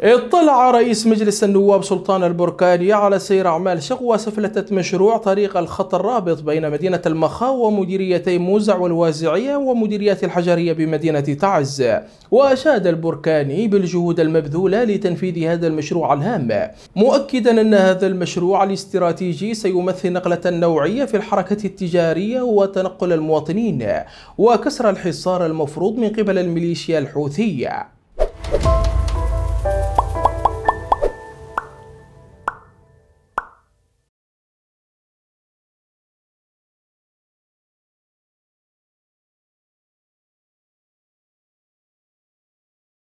اطلع رئيس مجلس النواب سلطان البركاني على سير أعمال شقوى سفلتة مشروع طريق الخط الرابط بين مدينة المخا ومديريتي موزع والوازعية ومديريات الحجرية بمدينة تعز وأشاد البركاني بالجهود المبذولة لتنفيذ هذا المشروع الهام مؤكدا أن هذا المشروع الاستراتيجي سيمثل نقلة نوعية في الحركة التجارية وتنقل المواطنين وكسر الحصار المفروض من قبل الميليشيا الحوثية